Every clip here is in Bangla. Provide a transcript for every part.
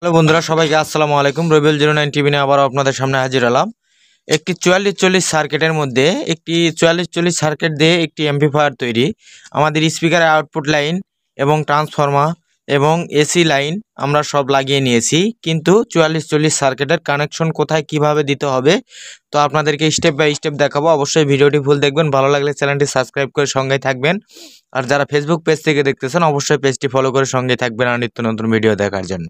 হ্যালো বন্ধুরা সবাইকে আসসালামু আলাইকুম রবিউল জিরো নাইন টিভি নিয়ে আবার আপনাদের সামনে হাজির হলাম একটি চুয়াল্লিশ চল্লিশ সার্কিটের মধ্যে একটি চুয়াল্লিশ চল্লিশ সার্কিট দিয়ে একটি অ্যাম্পিফায়ার তৈরি আমাদের স্পিকারের আউটপুট লাইন এবং ট্রান্সফর্মার এবং এসি লাইন আমরা সব লাগিয়ে নিয়েছি কিন্তু চুয়াল্লিশ চল্লিশ সার্কিটের কানেকশন কোথায় কিভাবে দিতে হবে তো আপনাদেরকে স্টেপ বাই স্টেপ দেখাবো অবশ্যই ভিডিওটি ফুল দেখবেন ভালো লাগলে চ্যানেলটি সাবস্ক্রাইব করে সঙ্গে থাকবেন আর যারা ফেসবুক পেজ থেকে দেখতেছেন অবশ্যই পেজটি ফলো করে সঙ্গে থাকবেন আর নিত্য নতুন ভিডিও দেখার জন্য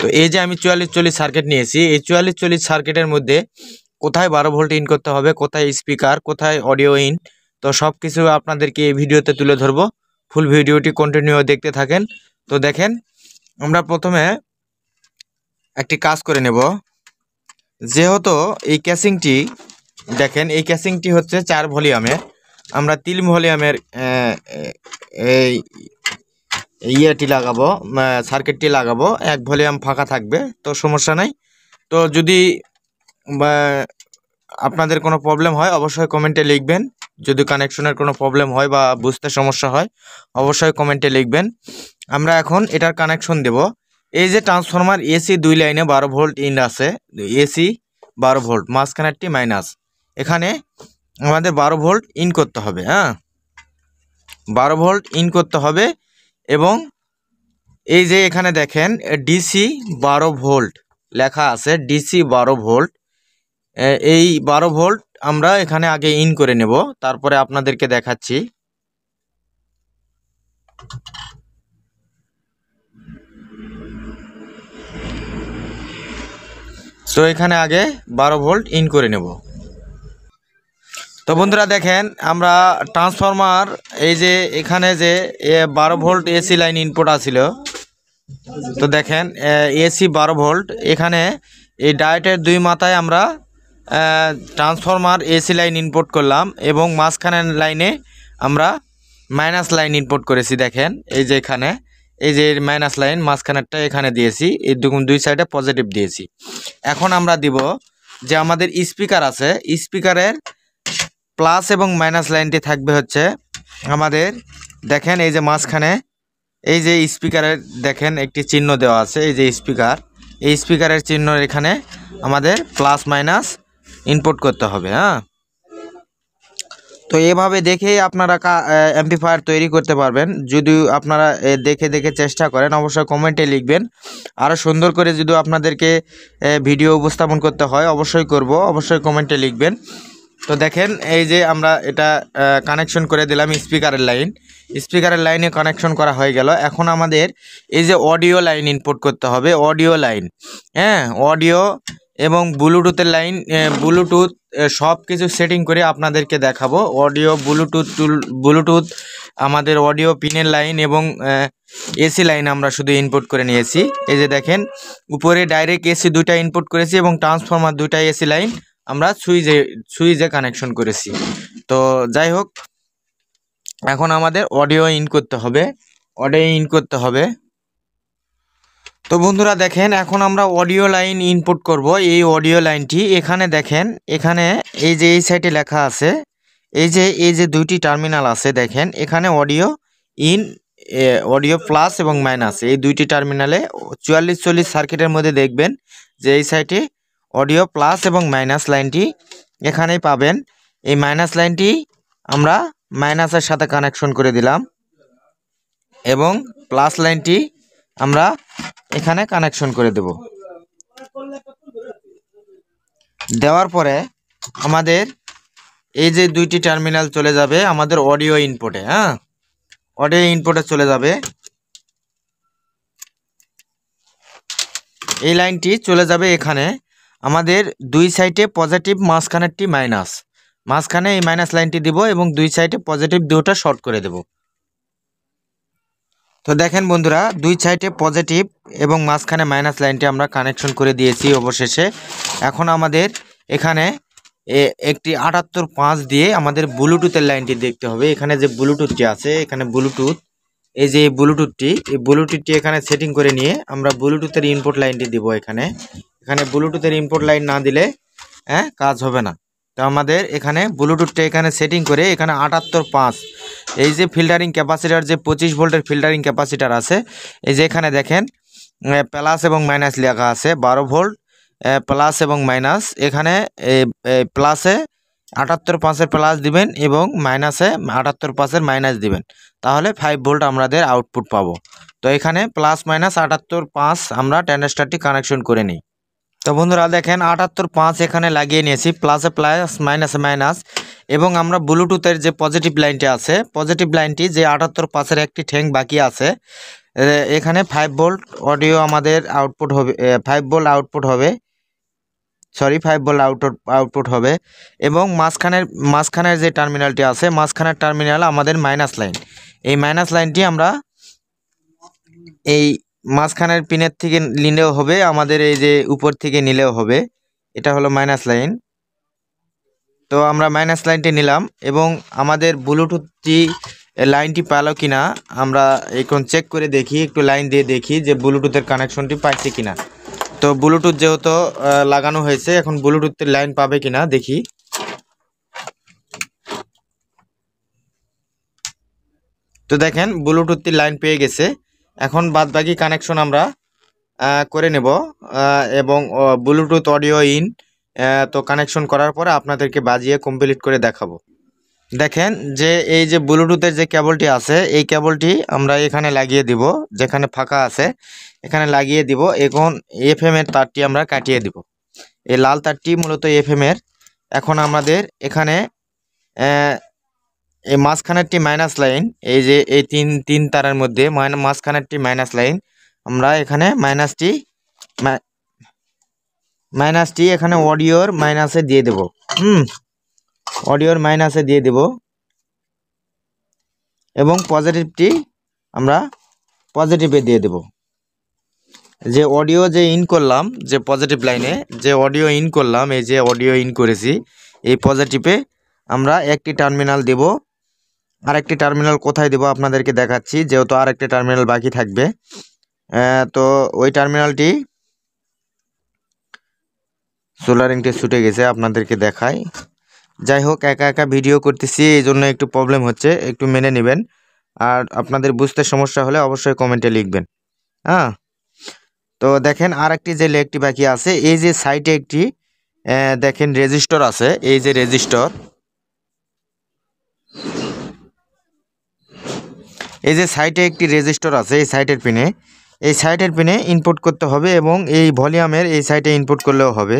তো এই যে আমি চুয়াল্লিশ চল্লিশ সার্কিট নিয়েছি এই চুয়াল্লিশ চল্লিশ সার্কিটের মধ্যে কোথায় বারো ভোল্ট ইন করতে হবে কোথায় স্পিকার কোথায় অডিও ইন তো সব কিছু আপনাদেরকে এই ভিডিওতে তুলে ধরবো ফুল ভিডিওটি কন্টিনিউ দেখতে থাকেন তো দেখেন আমরা প্রথমে একটি কাজ করে নেব যেহেতু এই ক্যাসিংটি দেখেন এই ক্যাসিংটি হচ্ছে চার ভলিউমের আমরা তিন ভলিউমের এই ইয়েটি লাগাবো সার্কিটটি লাগাবো এক ভলিউম ফাঁকা থাকবে তো সমস্যা নাই তো যদি আপনাদের কোনো প্রবলেম হয় অবশ্যই কমেন্টে লিখবেন যদি কানেকশনের কোনো প্রবলেম হয় বা বুঝতে সমস্যা হয় অবশ্যই কমেন্টে লিখবেন আমরা এখন এটার কানেকশন দেব এই যে ট্রান্সফরমার এসি দুই লাইনে বারো ভোল্ট ইন আছে এসি বারো ভোল্ট মাঝখানেরটি মাইনাস এখানে আমাদের বারো ভোল্ট ইন করতে হবে হ্যাঁ বারো ভোল্ট ইন করতে হবে এবং এই যে এখানে দেখেন ডিসি বারো ভোল্ট লেখা আছে ডিসি বারো ভোল্ট এই বারো ভোল্ট আমরা এখানে আগে ইন করে নেব তারপরে আপনাদেরকে দেখাচ্ছি তো এখানে আগে বারো ভোল্ট ইন করে নেব তো বন্ধুরা দেখেন আমরা ট্রান্সফরমার এই যে এখানে যে বারো ভোল্ট এসি লাইন ইনপুট আসিল তো দেখেন এসি বারো ভোল্ট এখানে এই ডায়েটের দুই মাথায় আমরা ট্রান্সফর্মার এসি লাইন ইনপুট করলাম এবং মাঝখানের লাইনে আমরা মাইনাস লাইন ইনপুট করেছি দেখেন এই যে এখানে এই যে মাইনাস লাইন মাঝখানেরটা এখানে দিয়েছি এই দুগুণ দুই সাইডে পজিটিভ দিয়েছি এখন আমরা দিব যে আমাদের স্পিকার আছে স্পিকারের প্লাস এবং মাইনাস লাইনটি থাকবে হচ্ছে আমাদের দেখেন এই যে মাঝখানে এই যে স্পিকারের দেখেন একটি চিহ্ন দেওয়া আছে এই যে স্পিকার এই স্পিকারের চিহ্ন এখানে আমাদের প্লাস মাইনাস ইনপুট করতে হবে হ্যাঁ তো এভাবে দেখেই আপনারা অ্যাম্পিফায়ার তৈরি করতে পারবেন যদি আপনারা দেখে দেখে চেষ্টা করেন অবশ্যই কমেন্টে লিখবেন আরও সুন্দর করে যদি আপনাদেরকে ভিডিও উপস্থাপন করতে হয় অবশ্যই করব অবশ্যই কমেন্টে লিখবেন তো দেখেন এই যে আমরা এটা কানেকশন করে দিলাম স্পিকারের লাইন স্পিকারের লাইনে কানেকশন করা হয়ে গেল এখন আমাদের এই যে অডিও লাইন ইনপুট করতে হবে অডিও লাইন হ্যাঁ অডিও এবং ব্লুটুথের লাইন ব্লুটুথ সব কিছু সেটিং করে আপনাদেরকে দেখাবো অডিও ব্লুটুথ টুল ব্লুটুথ আমাদের অডিও পিনের লাইন এবং এসি লাইন আমরা শুধু ইনপুট করে নিয়েছি এই যে দেখেন উপরে ডাইরেক্ট এসি দুইটা ইনপুট করেছি এবং ট্রান্সফর্মার দুইটা এসি লাইন আমরা সুইজে সুইজে কানেকশন করেছি তো যাই হোক এখন আমাদের অডিও ইন করতে হবে অডিও ইন করতে হবে তো বন্ধুরা দেখেন এখন আমরা অডিও লাইন ইনপুট করব এই অডিও লাইনটি এখানে দেখেন এখানে এই যে এই সাইটে লেখা আছে এই যে এই যে দুইটি টার্মিনাল আছে দেখেন এখানে অডিও ইন অডিও প্লাস এবং মাইনাস এই দুইটি টার্মিনালে চুয়াল্লিশ চল্লিশ সার্কিটের মধ্যে দেখবেন যে এই সাইটে অডিও প্লাস এবং মাইনাস লাইনটি এখানেই পাবেন এই মাইনাস লাইনটি আমরা মাইনাসের সাথে কানেকশন করে দিলাম এবং প্লাস লাইনটি আমরা এখানে কানেকশন করে দেব দেওয়ার পরে আমাদের এই যে দুইটি টার্মিনাল চলে যাবে আমাদের অডিও ইনপুটে হ্যাঁ অডিও ইনপুটে চলে যাবে এই লাইনটি চলে যাবে এখানে আমাদের দুই সাইডে পজিটিভ মাঝখানেরটি মাইনাস মাঝখানে এই মাইনাস লাইনটি দিব এবং দুই সাইডে পজিটিভ দুটা শর্ট করে দেবো তো দেখেন বন্ধুরা দুই সাইডে পজিটিভ এবং মাঝখানে মাইনাস লাইনটি আমরা কানেকশন করে দিয়েছি অবশেষে এখন আমাদের এখানে একটি আটাত্তর পাঁচ দিয়ে আমাদের ব্লুটুথের লাইনটি দেখতে হবে এখানে যে ব্লুটুথটি আছে এখানে ব্লুটুথ এই যে ব্লুটুথটি এই ব্লুটুথটি এখানে সেটিং করে নিয়ে আমরা ব্লুটুথের ইনপুট লাইনটি দিব এখানে এখানে ব্লুটুথের ইনপুট লাইন না দিলে হ্যাঁ কাজ হবে না তো আমাদের এখানে ব্লুটুথটা এখানে সেটিং করে এখানে আটাত্তর পাঁচ এই যে ফিল্টারিং ক্যাপাসিটার যে পঁচিশ ভোল্টের ফিল্টারিং ক্যাপাসিটার আছে এই যে এখানে দেখেন প্লাস এবং মাইনাস লেখা আছে বারো ভোল্ট প্লাস এবং মাইনাস এখানে প্লাসে আটাত্তর পাঁচের প্লাস দিবেন এবং মাইনাসে আটাত্তর পাঁচের মাইনাস দিবেন তাহলে ফাইভ ভোল্ট আমাদের আউটপুট পাবো তো এখানে প্লাস মাইনাস আটাত্তর পাঁচ আমরা ট্যান্ডাস্টারটি কানেকশন করে নিই তো বন্ধুরা দেখেন আটাত্তর পাঁচ এখানে লাগিয়ে নিয়েছি প্লাসে প্লাস মাইনাসে মাইনাস এবং আমরা ব্লুটুথের যে পজিটিভ লাইনটি আছে পজিটিভ লাইনটি যে আটাত্তর পাঁচের একটি ঠ্যাং বাকি আছে এখানে ফাইভ ভোল্ট অডিও আমাদের আউটপুট হবে ফাইভ ভোল্ট আউটপুট হবে sorry five volt output output হবে এবং মাঝখানের মাঝখানের যে টার্মিনালটি আছে মাঝখানের টার্মিনাল আমাদের মাইনাস লাইন এই মাইনাস লাইনটি আমরা এই মাঝখানের পিনের থেকে নিলেও হবে আমাদের এই যে উপর থেকে নিলেও হবে এটা হলো মাইনাস লাইন তো আমরা মাইনাস লাইনটি নিলাম এবং আমাদের ব্লুটুথটি লাইনটি পালো কিনা আমরা এখন চেক করে দেখি একটু লাইন দিয়ে দেখি যে ব্লুটুথের কানেকশনটি পাইছে কিনা তো ব্লুটুথ যেহেতু লাগানো হয়েছে এখন ব্লুটুথের লাইন পাবে কিনা দেখি তো দেখেন ব্লুটুথটি লাইন পেয়ে গেছে এখন বাদবাকি কানেকশন আমরা করে নেব এবং ব্লুটুথ অডিও ইন তো কানেকশন করার পরে আপনাদেরকে বাজিয়ে কমপ্লিট করে দেখাবো দেখেন যে এই যে ব্লুটুথের যে কেবলটি আছে এই কেবলটি আমরা এখানে লাগিয়ে দিব যেখানে ফাঁকা আছে এখানে লাগিয়ে দিব এখন এফ এর তারটি আমরা কাটিয়ে দিব এই লাল তারটি মূলত এফ এর এখন আমাদের এখানে এই মাঝখানেরটি মাইনাস লাইন এই যে এই তিন তিন তারের মধ্যে মাঝখানেরটি মাইনাস লাইন আমরা এখানে মাইনাসটি মাইনাসটি এখানে অডিওর মাইনাসে দিয়ে দেব হুম অডিওর মাইনাসে দিয়ে দেব এবং পজিটিভটি আমরা পজিটিভে দিয়ে দেব যে অডিও যে ইন করলাম যে পজিটিভ লাইনে যে অডিও ইন করলাম এই যে অডিও ইন করেছি এই পজিটিভে আমরা একটি টার্মিনাল দেব আরেকটি টার্মিনাল কোথায় দেব আপনাদেরকে দেখাচ্ছি যেহেতু আরেকটি টার্মিনাল বাকি থাকবে তো ওই টার্মিনালটি সোলারিংটি ছুটে গেছে আপনাদেরকে দেখাই যাই হোক একা একা ভিডিও করতেছি এই জন্য একটু প্রবলেম হচ্ছে একটু মেনে নেবেন আর আপনাদের বুঝতে সমস্যা হলে অবশ্যই কমেন্টে লিখবেন হ্যাঁ তো দেখেন আর একটি যে লেগটি বাকি আছে এই যে সাইটে একটি দেখেন রেজিস্টর আছে এই যে রেজিস্টর এই যে সাইটে একটি রেজিস্টর আছে এই সাইটের পিনে এই সাইটের পিনে ইনপুট করতে হবে এবং এই ভলিউমের এই সাইটে ইনপুট করলেও হবে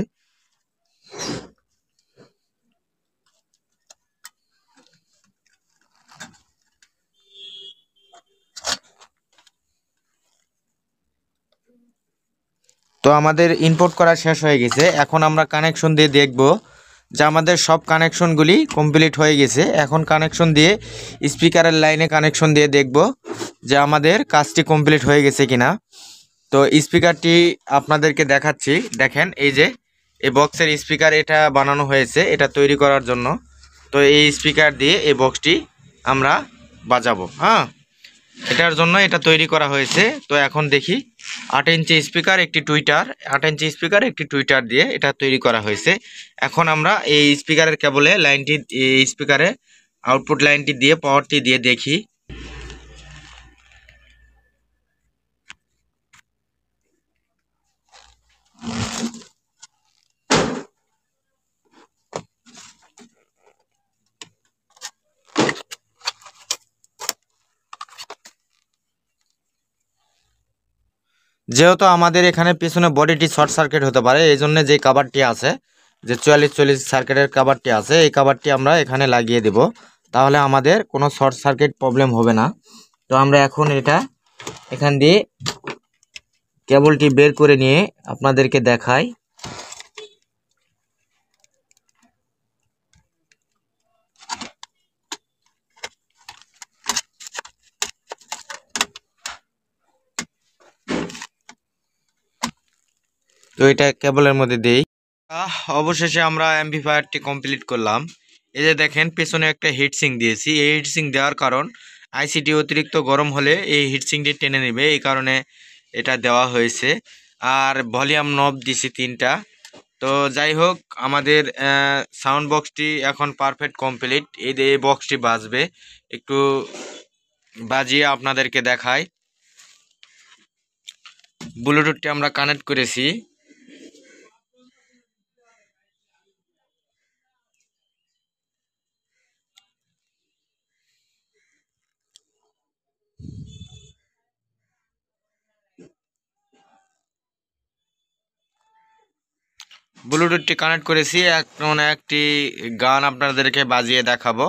তো আমাদের ইনপুট করা শেষ হয়ে গেছে এখন আমরা কানেকশন দিয়ে দেখবো যে আমাদের সব কানেকশনগুলি কমপ্লিট হয়ে গেছে এখন কানেকশন দিয়ে স্পিকারের লাইনে কানেকশন দিয়ে দেখব যে আমাদের কাজটি কমপ্লিট হয়ে গেছে কিনা তো স্পিকারটি আপনাদেরকে দেখাচ্ছি দেখেন এই যে এই বক্সের স্পিকার এটা বানানো হয়েছে এটা তৈরি করার জন্য তো এই স্পিকার দিয়ে এই বক্সটি আমরা বাজাবো হ্যাঁ এটার জন্য এটা তৈরি করা হয়েছে তো এখন দেখি আট ইঞ্চি স্পিকার একটি টুইটার আট ইঞ্চি স্পিকার একটি টুইটার দিয়ে এটা তৈরি করা হয়েছে এখন আমরা এই স্পিকারের কেবলে লাইনটি স্পিকারে আউটপুট লাইনটি দিয়ে পাওয়ারটি দিয়ে দেখি যেহেতু আমাদের এখানে পিছনে বডিটি শর্ট সার্কিট হতে পারে এই জন্য যে কাবারটি আছে যে চুয়াল্লিশ চল্লিশ সার্কিটের কাবারটি আছে এই কাবারটি আমরা এখানে লাগিয়ে দেব তাহলে আমাদের কোনো শর্ট সার্কিট প্রবলেম হবে না তো আমরা এখন এটা এখান দিয়ে কেবলটি বের করে নিয়ে আপনাদেরকে দেখাই তো এটা কেবলের মধ্যে দেই অবশেষে আমরা অ্যাম্পিফায়ারটি কমপ্লিট করলাম এই যে দেখেন পেছনে একটা হিটসিং দিয়েছি এই হিটসিং দেওয়ার কারণ আইসিটি অতিরিক্ত গরম হলে এই হিটসিংটি টেনে নেবে এই কারণে এটা দেওয়া হয়েছে আর ভলিউম নব দিছি তিনটা তো যাই হোক আমাদের সাউন্ড বক্সটি এখন পারফেক্ট কমপ্লিট এই এই বক্সটি বাজবে একটু বাজিয়ে আপনাদেরকে দেখায় ব্লুটুথটি আমরা কানেক্ট করেছি ব্লুটুথটি কানেক্ট করেছি এখন মানে একটি গান আপনাদেরকে বাজিয়ে দেখাবো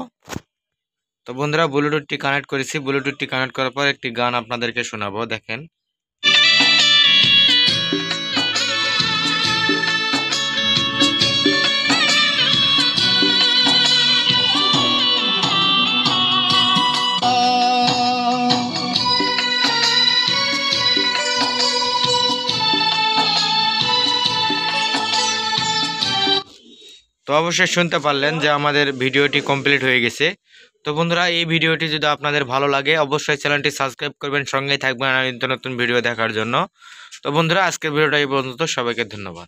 তো বন্ধুরা ব্লুটুথটি কানেক্ট করেছি ব্লুটুথটি কানেক্ট করার পর একটি গান আপনাদেরকে শোনাবো দেখেন তো অবশ্যই শুনতে পারলেন যে আমাদের ভিডিওটি কমপ্লিট হয়ে গেছে তো বন্ধুরা এই ভিডিওটি যদি আপনাদের ভালো লাগে অবশ্যই চ্যানেলটি সাবস্ক্রাইব করবেন সঙ্গেই থাকবেন আর নিত্য নতুন ভিডিও দেখার জন্য তো বন্ধুরা আজকের ভিডিওটা এই পর্যন্ত সবাইকে ধন্যবাদ